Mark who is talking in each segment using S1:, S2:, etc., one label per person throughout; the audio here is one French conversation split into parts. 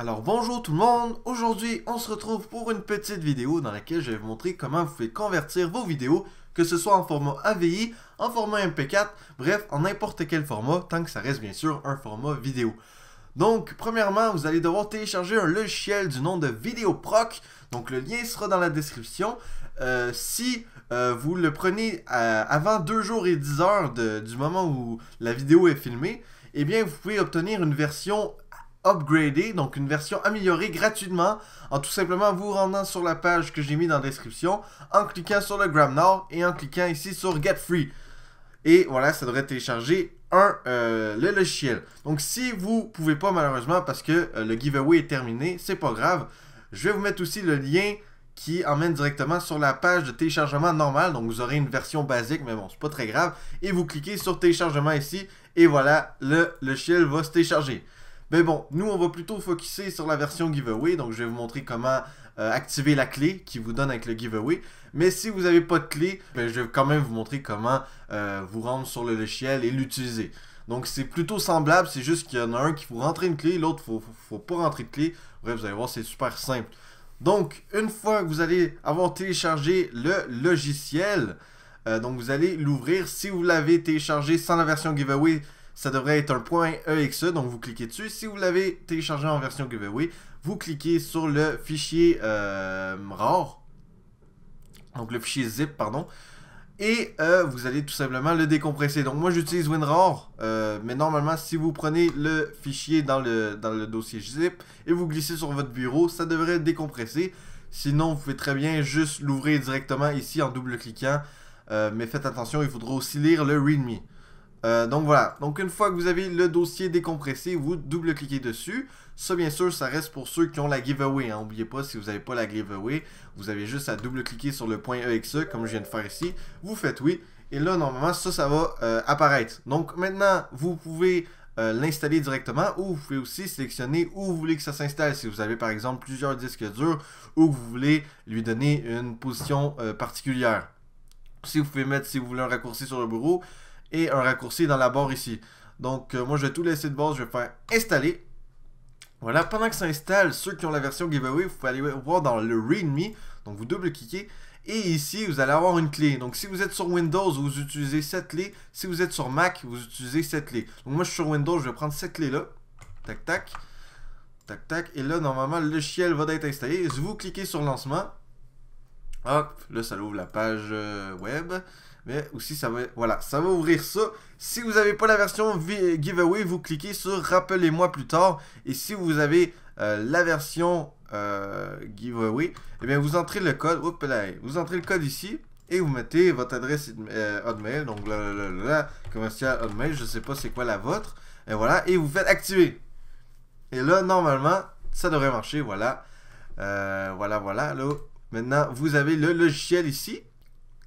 S1: Alors bonjour tout le monde, aujourd'hui on se retrouve pour une petite vidéo dans laquelle je vais vous montrer comment vous pouvez convertir vos vidéos, que ce soit en format AVI, en format MP4, bref en n'importe quel format, tant que ça reste bien sûr un format vidéo. Donc premièrement vous allez devoir télécharger un logiciel du nom de VideoProc, donc le lien sera dans la description. Euh, si euh, vous le prenez euh, avant 2 jours et 10 heures du moment où la vidéo est filmée, eh bien vous pouvez obtenir une version Upgrader, donc une version améliorée gratuitement, en tout simplement vous rendant sur la page que j'ai mis dans la description, en cliquant sur le Gram et en cliquant ici sur Get Free. Et voilà, ça devrait télécharger euh, le logiciel. Donc si vous pouvez pas malheureusement parce que euh, le giveaway est terminé, c'est pas grave. Je vais vous mettre aussi le lien qui emmène directement sur la page de téléchargement normal. Donc vous aurez une version basique, mais bon, c'est pas très grave. Et vous cliquez sur téléchargement ici, et voilà, le logiciel va se télécharger. Mais bon, nous, on va plutôt focuser sur la version giveaway. Donc, je vais vous montrer comment euh, activer la clé qui vous donne avec le giveaway. Mais si vous n'avez pas de clé, ben, je vais quand même vous montrer comment euh, vous rendre sur le logiciel et l'utiliser. Donc, c'est plutôt semblable. C'est juste qu'il y en a un qui faut rentrer une clé, l'autre, il ne faut pas rentrer de clé. Bref, vous allez voir, c'est super simple. Donc, une fois que vous allez avoir téléchargé le logiciel, euh, donc vous allez l'ouvrir. Si vous l'avez téléchargé sans la version giveaway, ça devrait être un point .exe, e, donc vous cliquez dessus. Si vous l'avez téléchargé en version giveaway, vous cliquez sur le fichier euh, RAR, donc le fichier zip, pardon, et euh, vous allez tout simplement le décompresser. Donc moi j'utilise WinRAR, euh, mais normalement si vous prenez le fichier dans le, dossier zip et vous glissez sur votre bureau, ça devrait décompresser. Sinon, vous pouvez très bien juste l'ouvrir directement ici en double-cliquant. mais faites attention, il faudra aussi lire le README. Euh, donc voilà, donc une fois que vous avez le dossier décompressé, vous double-cliquez dessus. Ça, bien sûr, ça reste pour ceux qui ont la giveaway. Hein. N'oubliez pas, si vous n'avez pas la giveaway, vous avez juste à double-cliquer sur le point EXE, e, comme je viens de faire ici. Vous faites oui, et là, normalement, ça, ça va euh, apparaître. Donc maintenant, vous pouvez euh, l'installer directement ou vous pouvez aussi sélectionner où vous voulez que ça s'installe. Si vous avez par exemple plusieurs disques durs ou vous voulez lui donner une position particulière. Si vous pouvez mettre, si vous voulez un raccourci sur le bureau, et un raccourci dans la barre ici. Donc euh, moi je vais tout laisser de base, je vais faire installer. Voilà, pendant que ça installe, ceux qui ont la version giveaway, vous pouvez aller voir dans le readme, donc vous double-cliquez, et ici vous allez avoir une clé. Donc si vous êtes sur Windows, vous utilisez cette clé, si vous êtes sur Mac, vous utilisez cette clé. Donc moi je suis sur Windows, je vais prendre cette clé-là, tac tac, tac tac, et là normalement le shell va être installé, vous cliquez sur lancement, Hop, là, ça ouvre la page euh, web. Mais aussi, ça va, voilà, ça va ouvrir ça. Si vous n'avez pas la version giveaway, vous cliquez sur Rappelez-moi plus tard. Et si vous avez euh, la version euh, giveaway, eh bien, vous entrez le code. Oups, là, vous entrez le code ici. Et vous mettez votre adresse e Hotmail. Donc, là, là, là, commercial Hotmail. Je ne sais pas c'est quoi la vôtre. Et voilà. Et vous faites activer. Et là, normalement, ça devrait marcher. Voilà. voilà, voilà. Là, Maintenant, vous avez le logiciel ici.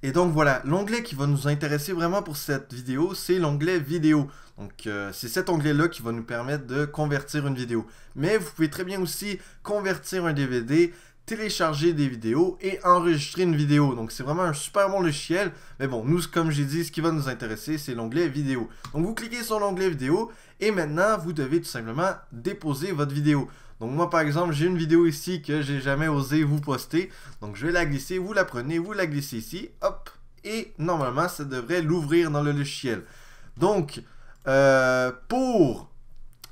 S1: Et donc voilà, l'onglet qui va nous intéresser vraiment pour cette vidéo, c'est l'onglet vidéo. Donc euh, c'est cet onglet-là qui va nous permettre de convertir une vidéo. Mais vous pouvez très bien aussi convertir un DVD, télécharger des vidéos et enregistrer une vidéo. Donc c'est vraiment un super bon logiciel. Mais bon, nous, comme j'ai dit, ce qui va nous intéresser, c'est l'onglet vidéo. Donc vous cliquez sur l'onglet vidéo et maintenant, vous devez tout simplement déposer votre vidéo. Donc moi, par exemple, j'ai une vidéo ici que j'ai jamais osé vous poster. Donc je vais la glisser, vous la prenez, vous la glissez ici, hop. Et normalement, ça devrait l'ouvrir dans le logiciel. Donc, euh, pour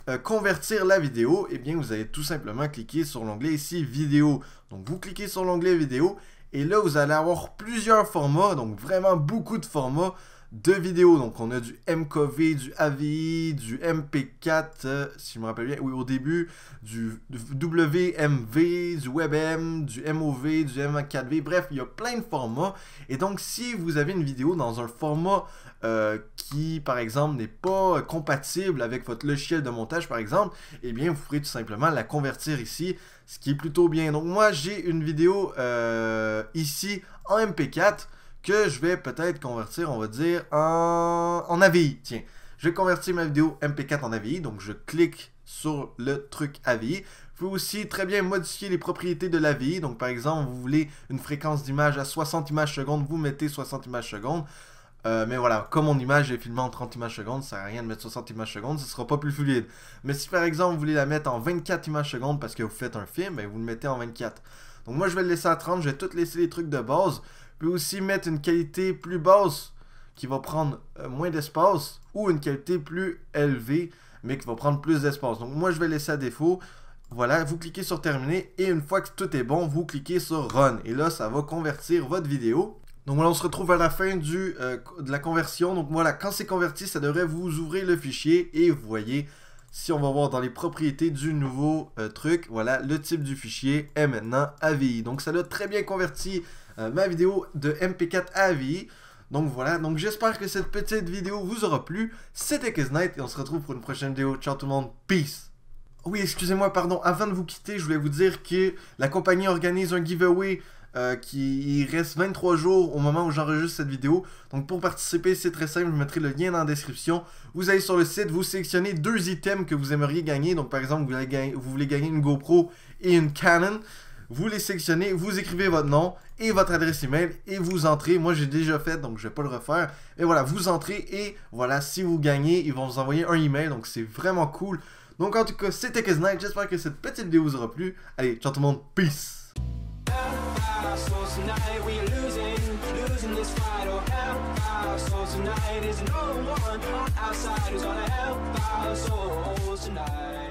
S1: euh, convertir la vidéo, Et eh bien vous allez tout simplement cliquer sur l'onglet ici vidéo. Donc vous cliquez sur l'onglet vidéo et là vous allez avoir plusieurs formats, donc vraiment beaucoup de formats. Deux vidéos. Donc, on a du MKV, du AVI, du MP4, euh, si je me rappelle bien, oui, au début, du WMV, du WebM, du MOV, du M4V. Bref, il y a plein de formats. Et donc, si vous avez une vidéo dans un format euh, qui, par exemple, n'est pas compatible avec votre logiciel de montage, par exemple, eh bien, vous pourrez tout simplement la convertir ici, ce qui est plutôt bien. Donc, moi, j'ai une vidéo euh, ici en MP4 que je vais peut-être convertir, on va dire, en, en AVI. Tiens, je vais convertir ma vidéo MP4 en AVI, donc je clique sur le truc AVI. Vous pouvez aussi très bien modifier les propriétés de l'AVI, donc par exemple, vous voulez une fréquence d'image à 60 images secondes, vous mettez 60 images secondes. Euh, mais voilà, comme mon image est filmée en 30 images secondes, ça sert à rien de mettre 60 images secondes, ce sera pas plus fluide. Mais si par exemple vous voulez la mettre en 24 images secondes parce que vous faites un film, ben, vous le mettez en 24. Donc moi je vais le laisser à 30, je vais tout laisser les trucs de base aussi mettre une qualité plus basse qui va prendre euh, moins d'espace ou une qualité plus élevée mais qui va prendre plus d'espace. Donc moi je vais laisser à défaut. Voilà, vous cliquez sur terminer et une fois que tout est bon, vous cliquez sur run et là ça va convertir votre vidéo. Donc voilà, on se retrouve à la fin du, euh, de la conversion. Donc voilà, quand c'est converti, ça devrait vous ouvrir le fichier et vous voyez si on va voir dans les propriétés du nouveau euh, truc, voilà, le type du fichier est maintenant AVI. Donc ça l'a très bien converti euh, ma vidéo de MP4 à AVI. Donc voilà, donc j'espère que cette petite vidéo vous aura plu. C'était Kiznight et on se retrouve pour une prochaine vidéo. Ciao tout le monde, peace oui, excusez-moi, pardon. Avant de vous quitter, je voulais vous dire que la compagnie organise un giveaway euh, qui reste 23 jours au moment où j'enregistre cette vidéo. Donc pour participer, c'est très simple, je mettrai le lien dans la description. Vous allez sur le site, vous sélectionnez deux items que vous aimeriez gagner. Donc par exemple, vous, voulez gagner une GoPro et une Canon. Vous les sélectionnez, vous écrivez votre nom et votre adresse email et vous entrez. Moi, j'ai déjà fait, donc je vais pas le refaire. Et voilà, vous entrez et voilà, si vous gagnez, ils vont vous envoyer un email. Donc c'est vraiment cool. Donc en tout cas, c'était Kaznight. J'espère que cette petite vidéo vous aura plu. Allez, ciao tout le monde. Peace. our souls tonight We are losing, losing this fight Oh, help our souls tonight no one on our side who's gonna help our souls tonight